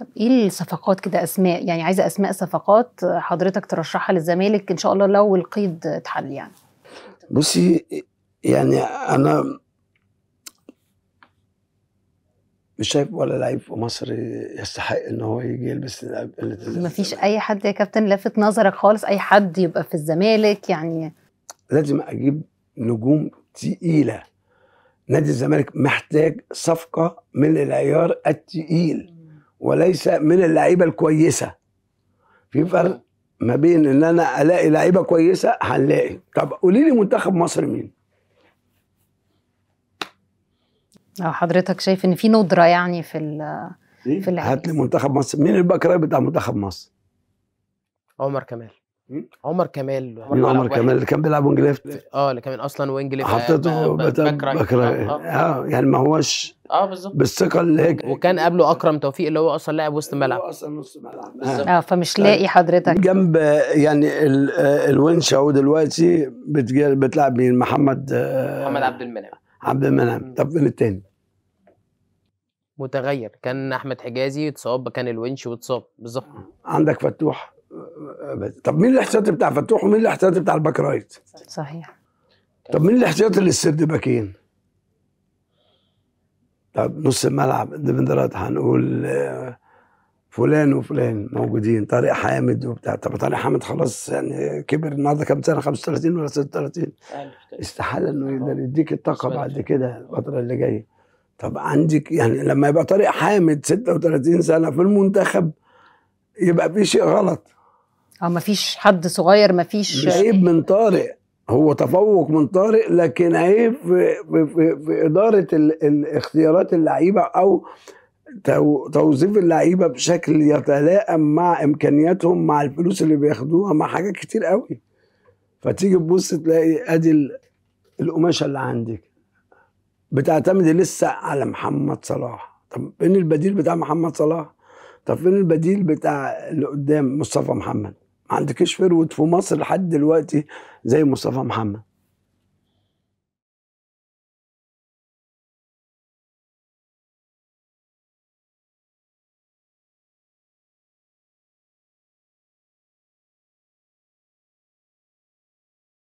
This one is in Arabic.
طب ايه الصفقات كده اسماء يعني عايزه اسماء صفقات حضرتك ترشحها للزمالك ان شاء الله لو القيد اتحل يعني بصي يعني انا مش شايف ولا لعيب في مصر يستحق ان هو يجي يلبس ما فيش اي حد يا كابتن لافت نظرك خالص اي حد يبقى في الزمالك يعني لازم اجيب نجوم تقيله نادي الزمالك محتاج صفقه من العيار التقيل وليس من اللعيبه الكويسه في فرق ما بين ان انا الاقي لعيبه كويسه هنلاقي طب قولي لي منتخب مصر مين اه حضرتك شايف ان في ندره يعني في ال إيه؟ في هات لي منتخب مصر مين الباك رايت بتاع منتخب مصر عمر كمال عمر كمال عمر, كمال اللي كان بيلعب وينج ليفت اه اللي كان اصلا وينج ليفت حطيته بكره آه،, آه. اه يعني ما هوش اه بالظبط بالثقه اللي هيك وكان قبله اكرم توفيق اللي هو اصلا لاعب وسط ملعب اصلا نص ملعب آه. اه فمش طيب. لاقي حضرتك جنب يعني الونش اهو دلوقتي بتلعب مين محمد محمد عبد المنعم عبد المنعم طب مين التاني؟ متغير كان احمد حجازي اتصاب كان الونش واتصاب بالظبط عندك فتوح طب مين الاحتياطي بتاع فتوح ومين الاحتياطي بتاع الباك رايت؟ صحيح طب مين الاحتياطي للسرد باكين؟ طب نص الملعب ديفندرات هنقول آه، فلان وفلان موجودين طارق حامد وبتاع طب طارق حامد خلاص يعني كبر النهارده كام سنه 35 ولا 36 استحاله انه يقدر يديك الطاقه بعد كده الفتره اللي جايه طب عندك يعني لما يبقى طارق حامد 36 سنه في المنتخب يبقى في شيء غلط اه ما فيش حد صغير ما فيش مش عيب من طارق هو تفوق من طارق لكن عيب في, في, في, في اداره الاختيارات اللعيبه او توظيف اللعيبه بشكل يتلائم مع امكانياتهم مع الفلوس اللي بياخدوها مع حاجات كتير قوي فتيجي تبص تلاقي ادي القماشه اللي عندك بتعتمد لسه على محمد صلاح طب فين البديل بتاع محمد صلاح طب فين البديل بتاع اللي قدام مصطفى محمد عند كشف وفي في مصر لحد دلوقتي زي مصطفى محمد